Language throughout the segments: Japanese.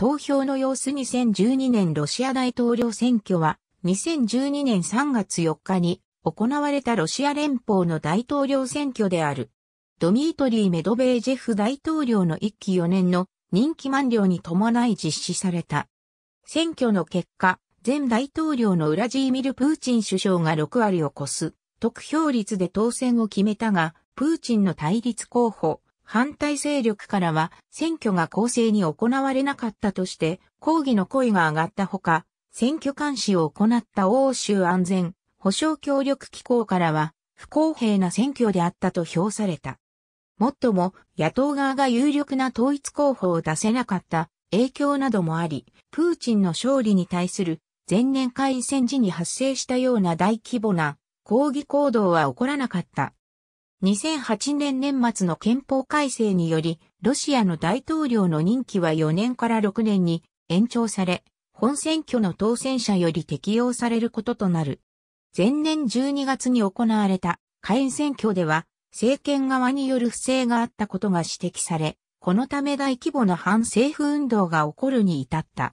投票の様子2012年ロシア大統領選挙は、2012年3月4日に行われたロシア連邦の大統領選挙である。ドミートリー・メドベージェフ大統領の1期4年の任期満了に伴い実施された。選挙の結果、前大統領のウラジーミル・プーチン首相が6割を超す得票率で当選を決めたが、プーチンの対立候補、反対勢力からは選挙が公正に行われなかったとして抗議の声が上がったほか、選挙監視を行った欧州安全保障協力機構からは不公平な選挙であったと評された。もっとも野党側が有力な統一候補を出せなかった影響などもあり、プーチンの勝利に対する前年会戦時に発生したような大規模な抗議行動は起こらなかった。2008年年末の憲法改正により、ロシアの大統領の任期は4年から6年に延長され、本選挙の当選者より適用されることとなる。前年12月に行われた下院選挙では、政権側による不正があったことが指摘され、このため大規模な反政府運動が起こるに至った。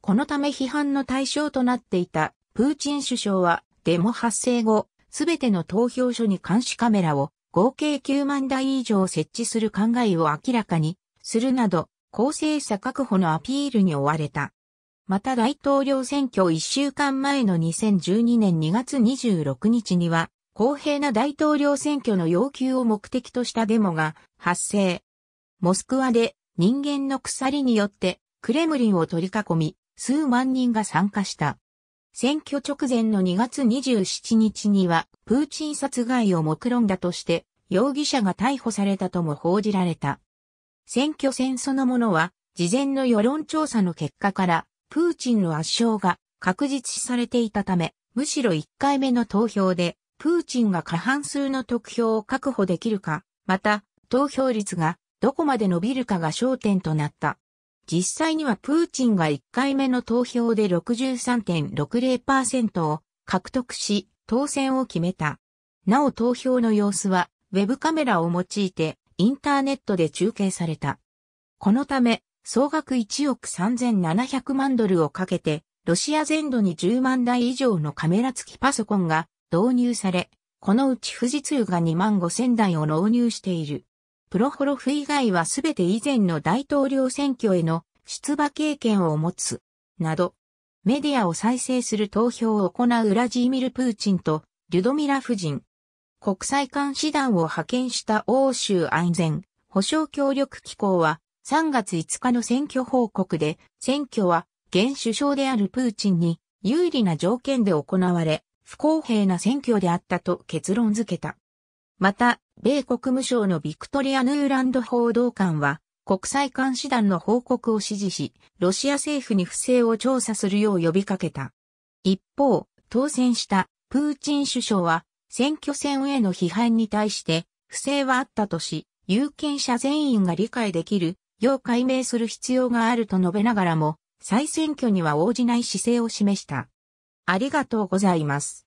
このため批判の対象となっていたプーチン首相はデモ発生後、すべての投票所に監視カメラを合計9万台以上設置する考えを明らかにするなど、公正さ確保のアピールに追われた。また大統領選挙1週間前の2012年2月26日には、公平な大統領選挙の要求を目的としたデモが発生。モスクワで人間の鎖によってクレムリンを取り囲み、数万人が参加した。選挙直前の2月27日には、プーチン殺害を目論んだとして、容疑者が逮捕されたとも報じられた。選挙戦そのものは、事前の世論調査の結果から、プーチンの圧勝が確実視されていたため、むしろ1回目の投票で、プーチンが過半数の得票を確保できるか、また、投票率がどこまで伸びるかが焦点となった。実際にはプーチンが1回目の投票で63.60%を獲得し、当選を決めた。なお投票の様子は、ウェブカメラを用いて、インターネットで中継された。このため、総額1億3700万ドルをかけて、ロシア全土に10万台以上のカメラ付きパソコンが導入され、このうち富士通が2万5000台を納入している。プロホロフ以外はすべて以前の大統領選挙への出馬経験を持つ、など、メディアを再生する投票を行うウラジーミル・プーチンとリュドミラ夫人。国際監視団を派遣した欧州安全保障協力機構は3月5日の選挙報告で選挙は現首相であるプーチンに有利な条件で行われ不公平な選挙であったと結論付けた。また米国務省のビクトリア・ヌーランド報道官は、国際監視団の報告を指示し、ロシア政府に不正を調査するよう呼びかけた。一方、当選したプーチン首相は、選挙戦への批判に対して、不正はあったとし、有権者全員が理解できる、よう解明する必要があると述べながらも、再選挙には応じない姿勢を示した。ありがとうございます。